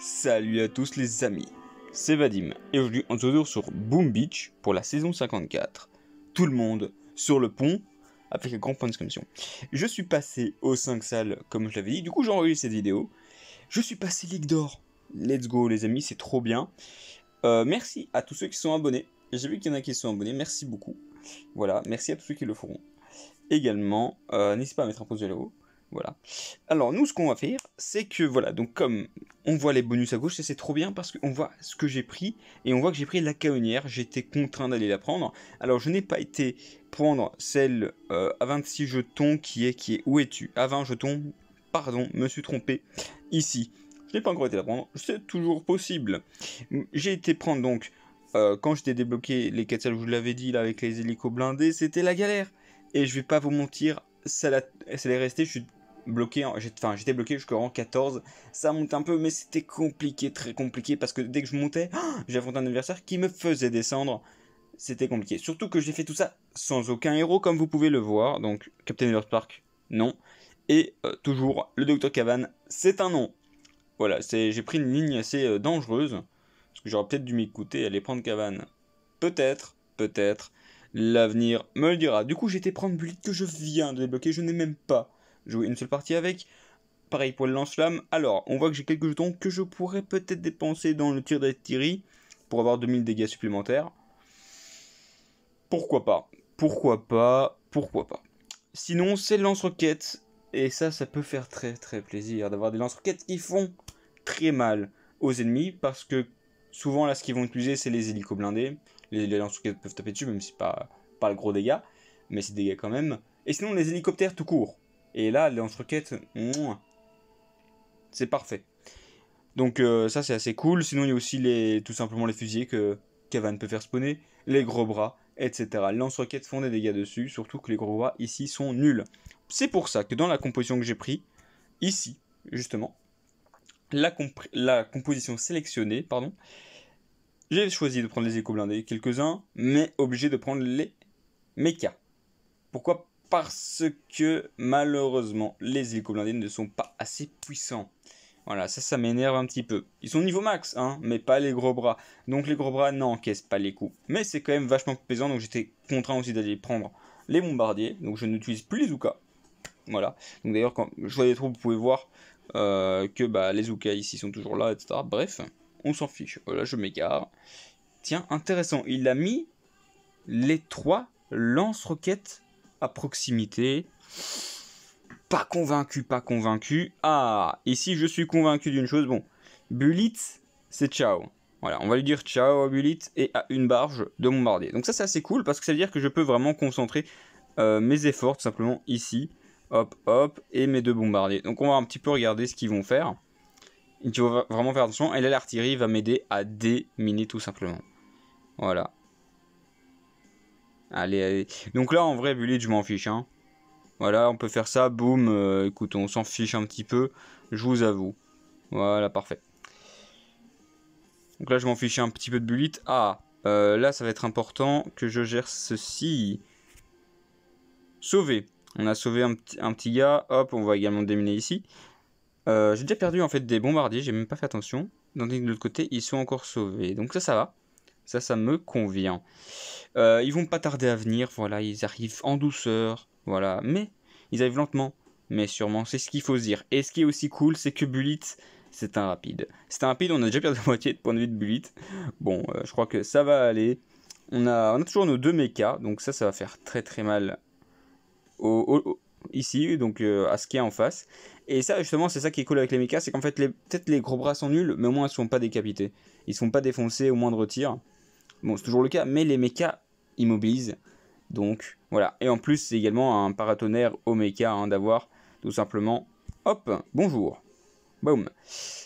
Salut à tous les amis, c'est Vadim et aujourd'hui on se retrouve sur Boom Beach pour la saison 54. Tout le monde sur le pont avec un grand point de description Je suis passé aux 5 salles comme je l'avais dit, du coup j'enregistre cette vidéo. Je suis passé Ligue d'Or. Let's go les amis, c'est trop bien. Euh, merci à tous ceux qui sont abonnés. J'ai vu qu'il y en a qui sont abonnés, merci beaucoup. Voilà, merci à tous ceux qui le feront. Également, euh, n'hésitez pas à mettre un pouce vers le haut. Voilà. Alors nous, ce qu'on va faire, c'est que voilà, donc comme on voit les bonus à gauche, et c'est trop bien parce qu'on voit ce que j'ai pris, et on voit que j'ai pris la caonnière, j'étais contraint d'aller la prendre. Alors je n'ai pas été prendre celle euh, à 26 jetons qui est, qui est, où es-tu À 20 jetons, pardon, me suis trompé, ici. Je n'ai pas encore été la prendre, c'est toujours possible. J'ai été prendre donc, euh, quand j'étais débloqué les 4 salles, je vous l'avais dit là avec les hélicos blindés, c'était la galère. Et je vais pas vous mentir, ça, ça est resté, je suis bloqué, enfin j'étais bloqué jusqu'au rang 14. Ça monte un peu, mais c'était compliqué, très compliqué, parce que dès que je montais, J'ai affronté un adversaire qui me faisait descendre. C'était compliqué. Surtout que j'ai fait tout ça sans aucun héros, comme vous pouvez le voir. Donc Captain Everspark, Park, non. Et euh, toujours, le Docteur Cavan, c'est un nom. Voilà, j'ai pris une ligne assez euh, dangereuse. Parce que j'aurais peut-être dû m'écouter et aller prendre Cavan. Peut-être, peut-être. L'avenir me le dira. Du coup, j'étais prendre Bullet que je viens de débloquer. Je n'ai même pas jouer une seule partie avec. Pareil pour le lance-flamme. Alors, on voit que j'ai quelques jetons que je pourrais peut-être dépenser dans le tir d'artillerie pour avoir 2000 dégâts supplémentaires. Pourquoi pas Pourquoi pas Pourquoi pas Sinon, c'est le lance roquettes Et ça, ça peut faire très très plaisir d'avoir des lance-roquettes qui font très mal aux ennemis parce que souvent là, ce qu'ils vont utiliser, c'est les hélicos blindés. Les, lance-roquettes peuvent taper dessus, même si pas, pas le gros dégât, mais c'est des dégâts quand même. Et sinon, les hélicoptères tout court. Et là, les lance-roquettes, c'est parfait. Donc euh, ça, c'est assez cool. Sinon, il y a aussi les, tout simplement les fusillés que Cavan peut faire spawner, les gros bras, etc. Lance-roquettes font des dégâts dessus, surtout que les gros bras ici sont nuls. C'est pour ça que dans la composition que j'ai pris, ici, justement, la, la composition sélectionnée, pardon, j'ai choisi de prendre les échos blindés, quelques-uns, mais obligé de prendre les mechas. Pourquoi parce que malheureusement les îles ne sont pas assez puissants. Voilà, ça, ça m'énerve un petit peu. Ils sont niveau max, hein, mais pas les gros bras. Donc les gros bras n'encaissent pas les coups. Mais c'est quand même vachement pesant, donc j'étais contraint aussi d'aller prendre les bombardiers. Donc je n'utilise plus les zuka Voilà. Donc d'ailleurs, quand je vois les troupes, vous pouvez voir euh, que bah, les zuka ici sont toujours là, etc. Bref, on s'en fiche. Voilà, je m'égare. Tiens, intéressant. Il a mis les trois lance-roquettes à proximité. Pas convaincu, pas convaincu. Ah, ici je suis convaincu d'une chose, bon, Bulit, c'est ciao. Voilà, on va lui dire ciao à Bullet et à une barge de bombardier. Donc ça c'est assez cool parce que ça veut dire que je peux vraiment concentrer euh, mes efforts tout simplement ici. Hop hop et mes deux bombardiers. Donc on va un petit peu regarder ce qu'ils vont faire. Il faut vraiment faire attention. Et là l'artillerie va m'aider à déminer tout simplement. Voilà. Allez, Donc là, en vrai, bullet je m'en fiche. Hein. Voilà, on peut faire ça. Boum. Euh, écoute, on s'en fiche un petit peu. Je vous avoue. Voilà, parfait. Donc là, je m'en fiche un petit peu de bullet. Ah, euh, là, ça va être important que je gère ceci. Sauver. On a sauvé un, petit gars. Hop, on va également déminer ici. Euh, j'ai déjà perdu en fait des bombardiers, j'ai même pas fait attention. D'un de l'autre côté, ils sont encore sauvés. Donc ça, ça va. Ça, ça me convient. Euh, ils vont pas tarder à venir, voilà, ils arrivent en douceur, voilà, mais ils arrivent lentement, mais sûrement, c'est ce qu'il faut dire. Et ce qui est aussi cool, c'est que Bulit, c'est un rapide. C'est un rapide, on a déjà perdu la moitié de point de vue de Bullet. Bon, euh, je crois que ça va aller. On a, toujours nos deux mechas, donc ça, ça va faire très très mal au, ici, donc euh, à ce qu'il y a en face. Et ça, justement, c'est ça qui est cool avec les mechas, c'est qu'en fait, peut-être les gros bras sont nuls, mais au moins ils ne sont pas décapités. Ils ne sont pas défoncés au moindre tir. Bon, c'est toujours le cas, mais les mechas immobilisent. Donc voilà. Et en plus, c'est également un paratonnerre au mecha hein, d'avoir tout simplement, hop, bonjour, boum,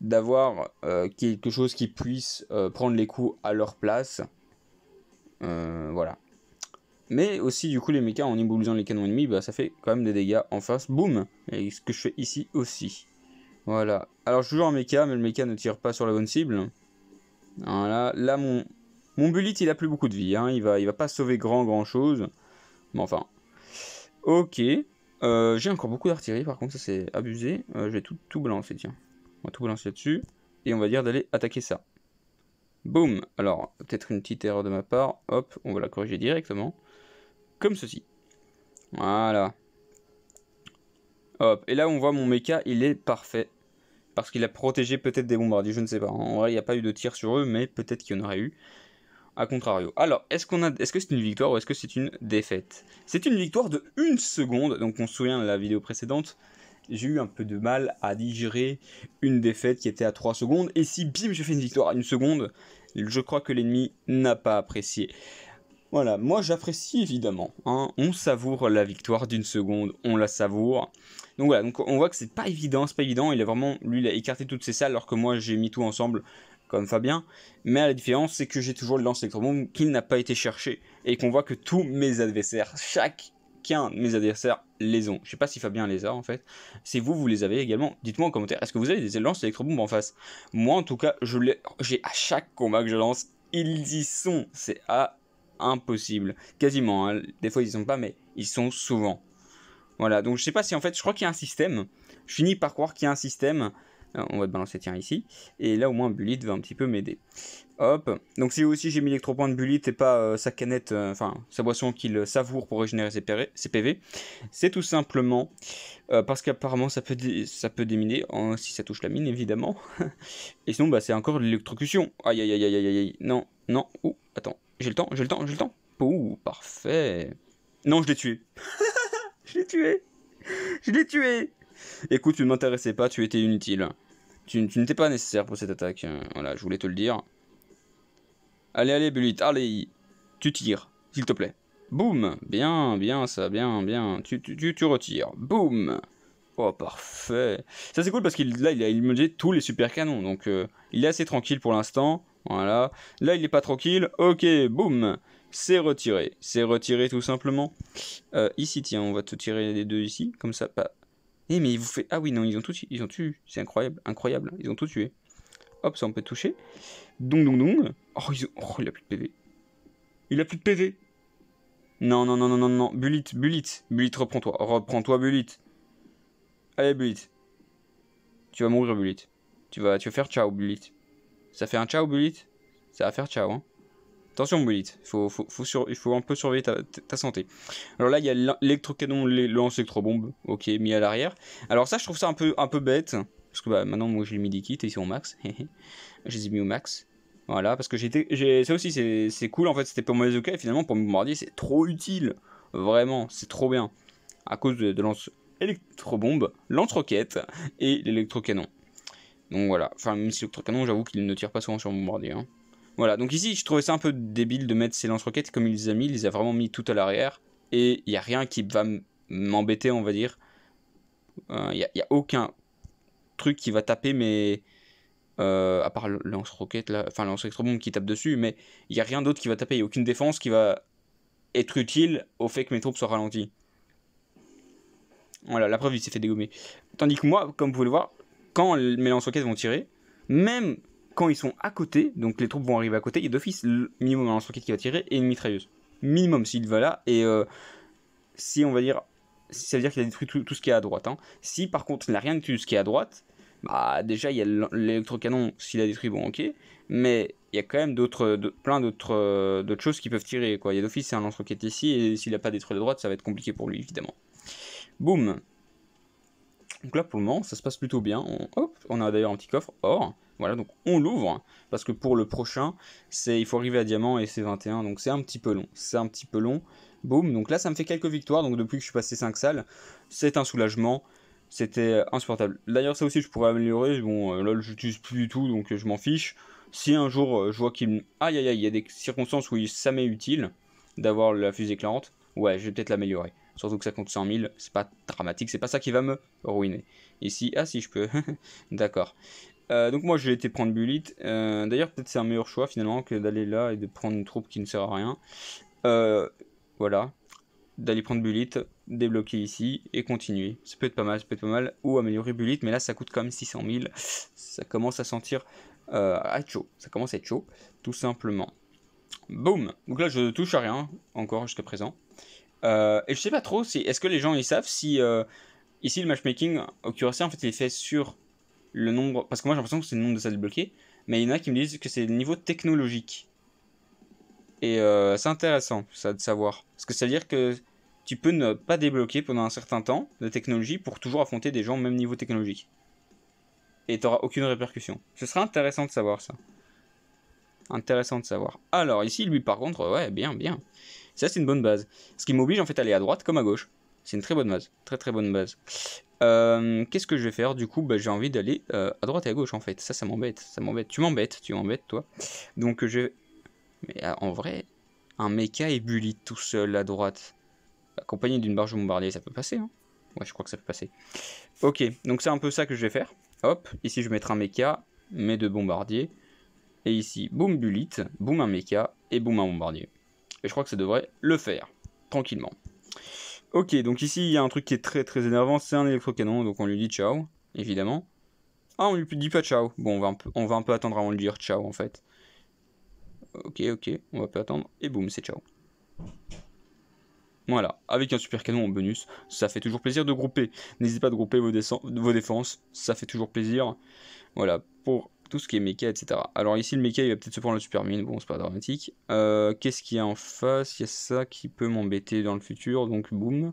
d'avoir euh, quelque chose qui puisse euh, prendre les coups à leur place. Euh, voilà. Mais aussi, du coup, les mechas en immobilisant les canons ennemis, bah, ça fait quand même des dégâts en face. Boum Et ce que je fais ici aussi. Voilà. Alors, je joue en mecha, mais le mecha ne tire pas sur la bonne cible. Voilà. Là, mon, mon Bullet, il a plus beaucoup de vie. Hein. Il, va, il va pas sauver grand, grand chose. Mais enfin. Ok. Euh, j'ai encore beaucoup d'artillerie, par contre, ça c'est abusé. Euh, je vais tout, tout balancer, tiens. On va tout balancer là-dessus. Et on va dire d'aller attaquer ça. Boum Alors, peut-être une petite erreur de ma part. Hop, on va la corriger directement. Comme ceci. Voilà. Hop. Et là, on voit mon mecha, il est parfait. Parce qu'il a protégé peut-être des bombardiers, je ne sais pas. En vrai, il n'y a pas eu de tir sur eux, mais peut-être qu'il y en aurait eu. A contrario. Alors, est-ce qu'on a, est-ce que c'est une victoire ou est-ce que c'est une défaite C'est une victoire de une seconde. Donc, on se souvient de la vidéo précédente. J'ai eu un peu de mal à digérer une défaite qui était à 3 secondes. Et si, bim, je fais une victoire à une seconde, je crois que l'ennemi n'a pas apprécié. Voilà, moi j'apprécie évidemment. Hein. On savoure la victoire d'une seconde, on la savoure. Donc voilà, donc on voit que c'est pas évident, c'est pas évident. Il a vraiment, lui, il a écarté toutes ses salles alors que moi j'ai mis tout ensemble. Fabien, mais la différence c'est que j'ai toujours le lance bombe qu'il n'a pas été cherché et qu'on voit que tous mes adversaires, chacun de mes adversaires les ont. Je sais pas si Fabien les a en fait. Si vous, vous les avez également, dites-moi en commentaire, est-ce que vous avez des lances électrobombes en face Moi en tout cas, je j'ai à chaque combat que je lance, ils y sont. C'est à impossible. Quasiment, hein. des fois ils y sont pas, mais ils sont souvent. Voilà, donc je sais pas si en fait, je crois qu'il y a un système. Je finis par croire qu'il y a un système euh, on va te balancer tiens ici. Et là au moins Bulit va un petit peu m'aider. Hop. Donc si aussi j'ai mis l'électropoint de Bulit et pas euh, sa canette, euh, enfin sa boisson qu'il savoure pour régénérer ses, PV, c'est tout simplement parce qu'apparemment ça peut, ça peut déminer si ça touche la mine évidemment. et sinon bah c'est encore l'électrocution. Aïe aïe aïe aïe aïe aïe. Non, non, ouh, attends, j'ai le temps, j'ai le temps, j'ai le temps. Ouh, parfait. Non, je l'ai tué. je l'ai tué. Je l'ai tué. Écoute, tu ne m'intéressais pas, tu étais inutile. Tu, n'étais pas nécessaire pour cette attaque. Euh, voilà, je voulais te le dire. Allez, allez, Bulit, allez. Tu tires, s'il te plaît. Boum Bien, bien ça, bien, bien. Tu, tu, tu, tu retires. Boum Oh, parfait. Ça, c'est cool parce qu'il là, il a dit tous les super canons. Donc, euh, il est assez tranquille pour l'instant. Voilà. Là, il n'est pas tranquille. Ok, boum C'est retiré. C'est retiré tout simplement. Euh, ici, tiens, on va te tirer les deux ici. Comme ça, pas. Eh mais il vous fait... Ah oui, non, ils ont tout ils ont tué. C'est incroyable, incroyable. Ils ont tout tué. Hop, ça on peut toucher. donc, donc, donc, Oh, ils ont... Oh, il a plus de PV. Il a plus de PV. Non, non, non, non, non, non. bulit bulit Bulit, reprends-toi. Reprends-toi, bulit Allez, bulit Tu vas mourir, bulit Tu vas, tu faire ciao, bulit Ça fait un ciao, bulit Ça va faire ciao, hein. Attention, bullet, il faut, un peu surveiller ta, santé. Alors là, il y a l'électrocanon, le lance électrobombe, ok, mis à l'arrière. Alors ça, je trouve ça un peu, un peu bête, parce que bah, maintenant, moi, j'ai mis des kits et ils au max. je les ai mis au max. Voilà, parce que Ça aussi, c'est cool, en fait, c'était pour Mazuka, et finalement, pour Bombardier, c'est trop utile. Vraiment, c'est trop bien. À cause de, lance lance bombe lance-roquette et l'électrocanon. Donc voilà, enfin, même si l'électrocanon, j'avoue qu'il ne tire pas souvent sur Bombardier. Hein. Voilà, donc ici, je trouvais ça un peu débile de mettre ces lance-roquettes comme il les a mis, il les a vraiment mis tout à l'arrière, et il n'y a rien qui va m'embêter, on va dire. Euh, il n'y a, aucun truc qui va taper mais euh, à part le lance-roquette, là, enfin lance bombe qui tape dessus, mais il n'y a rien d'autre qui va taper, il n'y a aucune défense qui va être utile au fait que mes troupes soient ralenties. Voilà, la preuve, il s'est fait dégommer. Tandis que moi, comme vous pouvez le voir, quand mes lance-roquettes vont tirer, même quand ils sont à côté, donc les troupes vont arriver à côté, il y a d'office minimum un lance-roquette qui va tirer et une mitrailleuse. Minimum s'il va là, et euh, si on va dire, ça veut dire qu'il a détruit tout, ce qui est à droite. Hein. Si par contre il n'a rien détruit de ce qui est à droite, bah déjà il y a l'électrocanon, s'il a détruit, bon ok, mais il y a quand même d'autres, plein euh, d'autres, choses qui peuvent tirer. Quoi. Il y a d'office c'est un lance-roquette ici, et s'il n'a pas détruit la droite, ça va être compliqué pour lui évidemment. Boum, donc là, pour le moment, ça se passe plutôt bien. On, hop, on a d'ailleurs un petit coffre or. Voilà, donc on l'ouvre, parce que pour le prochain, c'est il faut arriver à diamant et c'est 21, donc c'est un petit peu long. C'est un petit peu long. Boum, donc là ça me fait quelques victoires, donc depuis que je suis passé 5 salles, c'est un soulagement. C'était insupportable. D'ailleurs ça aussi je pourrais améliorer, bon euh, là je l'utilise plus du tout, donc euh, je m'en fiche. Si un jour euh, je vois qu'il... Aïe aïe aïe, il y a des circonstances où ça m'est utile d'avoir la fusée éclairante, ouais je vais peut-être l'améliorer. Surtout que ça compte 100 000, c'est pas dramatique, c'est pas ça qui va me ruiner. Ici, ah si je peux, d'accord. Euh, donc moi j'ai été prendre Bulit. Euh, d'ailleurs peut-être c'est un meilleur choix finalement que d'aller là et de prendre une troupe qui ne sert à rien. Euh, voilà. D'aller prendre Bulit, débloquer ici et continuer. Ça peut être pas mal, ça peut être pas mal. Ou améliorer Bulit, mais là ça coûte quand même 600 000. Ça commence à sentir à chaud. Ça commence à être chaud, tout simplement. Boum Donc là je touche à rien encore jusqu'à présent. et je sais pas trop si... Est-ce que les gens ils savent si... Ici, le matchmaking au cuirassé, en fait, il est fait sur le nombre. Parce que moi j'ai l'impression que c'est le nombre de salles débloquées. mais il y en a qui me disent que c'est le niveau technologique. Et euh, c'est intéressant ça de savoir. Parce que ça veut dire que tu peux ne pas débloquer pendant un certain temps de technologie pour toujours affronter des gens au même niveau technologique. Et tu n'auras aucune répercussion. Ce serait intéressant de savoir ça. Intéressant de savoir. Alors ici, lui par contre, ouais, bien, bien. Ça c'est une bonne base. Ce qui m'oblige en fait à aller à droite comme à gauche. C'est une très bonne base. Très très bonne base. Euh, qu'est-ce que je vais faire Du coup, bah, j'ai envie d'aller euh, à droite et à gauche en fait. Ça, ça m'embête. Ça m'embête. Tu m'embêtes, tu m'embêtes toi. Donc je. Mais ah, en vrai, un mecha Bulit tout seul à droite, accompagné d'une barge bombardier, ça peut passer. Hein ouais, je crois que ça peut passer. Ok, donc c'est un peu ça que je vais faire. Hop, ici je vais mettre un mecha, mes deux bombardiers. Et ici, boum Bulit, boum un mecha et boum un bombardier. Et je crois que ça devrait le faire, tranquillement. Ok, donc ici, il y a un truc qui est très très énervant, c'est un électrocanon, donc on lui dit ciao, évidemment. Ah, on lui dit pas ciao. Bon, on va un peu, on va un peu attendre avant de lui dire ciao, en fait. Ok, ok, on va pas attendre. Et boum, c'est ciao. Voilà, avec un super canon en bonus, ça fait toujours plaisir de grouper. N'hésitez pas de grouper vos défenses, ça fait toujours plaisir. Voilà, pour tout ce qui est mecha, etc. Alors ici, le méca, il va peut-être se prendre la super mine, bon, c'est pas dramatique. Euh, qu'est-ce qu'il y a en face Il y a ça qui peut m'embêter dans le futur, donc boum.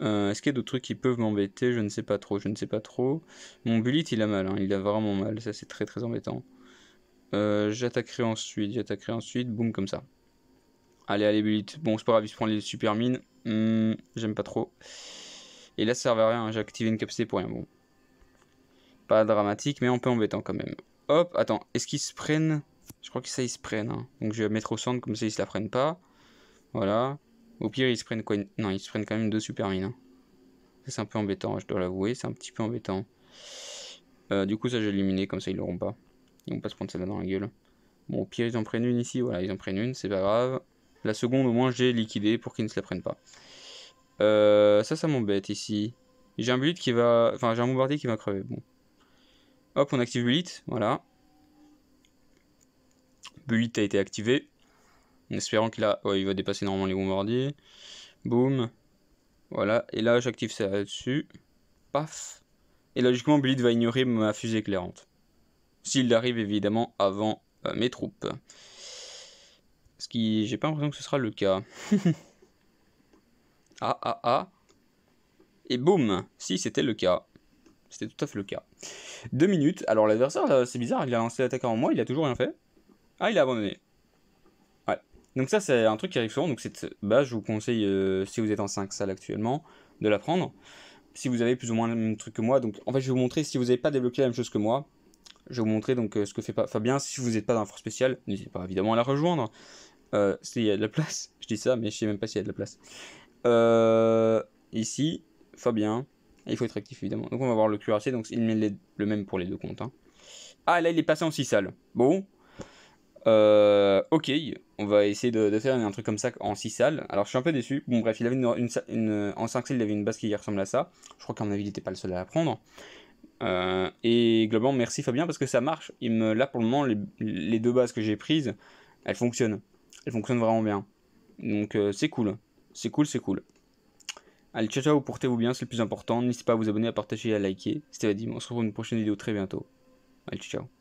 Euh, est-ce qu'il y a d'autres trucs qui peuvent m'embêter Je ne sais pas trop, je ne sais pas trop. Mon bullet, il a mal, hein. il a vraiment mal, ça c'est très très embêtant. Euh, j'attaquerai ensuite, j'attaquerai ensuite, boum, comme ça. Allez, allez, bullet. Bon, c'est pas grave, il se prend les super mines. Hmm, j'aime pas trop. Et là, ça sert à rien, hein. j'ai activé une capacité pour rien, bon. Pas dramatique, mais un peu embêtant quand même. Hop, attends, est-ce qu'ils se prennent Je crois que ça, ils se prennent. Hein. Donc je vais mettre au centre, comme ça, ils se la prennent pas. Voilà. Au pire, ils se prennent quoi Non, ils se prennent quand même deux super mines. Hein. C'est un peu embêtant, je dois l'avouer, c'est un petit peu embêtant. Euh, du coup, ça, j'ai éliminé, comme ça, ils l'auront pas. Ils vont pas se prendre celle-là dans la gueule. Bon, au pire, ils en prennent une ici, voilà, ils en prennent une, c'est pas grave. La seconde, au moins, j'ai liquidé pour qu'ils ne se la prennent pas. Euh, ça, ça m'embête ici. J'ai un but qui va... Enfin, j'ai un bombardier qui va crever, bon. Hop, on active Bulit, voilà. Bullet a été activé. En espérant qu'il a... il va dépasser normalement les bombardiers. Boum. Voilà, et là j'active ça là-dessus. Paf. Et logiquement, Bulit va ignorer ma fusée éclairante. S'il arrive évidemment avant euh, mes troupes. Ce qui... J'ai pas l'impression que ce sera le cas. ah ah ah. Et boum Si c'était le cas. C'était tout à fait le cas. Deux minutes. Alors l'adversaire, c'est bizarre, il a lancé l'attaque en moi, il a toujours rien fait. Ah, il a abandonné. Ouais. Donc ça, c'est un truc qui arrive souvent. Donc cette base, je vous conseille, euh, si vous êtes en 5 salles actuellement, de la prendre. Si vous avez plus ou moins le même truc que moi. Donc en fait, je vais vous montrer, si vous n'avez pas débloqué la même chose que moi, je vais vous montrer donc, euh, ce que fait pas Fabien. Si vous n'êtes pas dans la force spéciale, n'hésitez pas évidemment à la rejoindre. Euh, S'il y a de la place, je dis ça, mais je sais même pas s'il y a de la place. Euh, ici, Fabien il faut être actif évidemment. Donc on va voir le cuirassé, donc il met le même pour les deux comptes. Hein. Ah là il est passé en 6 salles. Bon. Euh, ok, on va essayer de, faire un truc comme ça en 6 salles. Alors je suis un peu déçu. Bon bref, il avait une, en 5 salles, il avait une base qui ressemble à ça. Je crois qu'à mon avis il n'était pas le seul à la prendre. Euh, et globalement merci Fabien parce que ça marche. Il me, là pour le moment les, deux bases que j'ai prises, elles fonctionnent. Elles fonctionnent vraiment bien. Donc euh, c'est cool. C'est cool, c'est cool. Allez, ciao ciao, portez-vous bien, c'est le plus important. N'hésitez pas à vous abonner, à partager et à liker. C'était Vadim, on se retrouve pour une prochaine vidéo très bientôt. Allez, ciao ciao.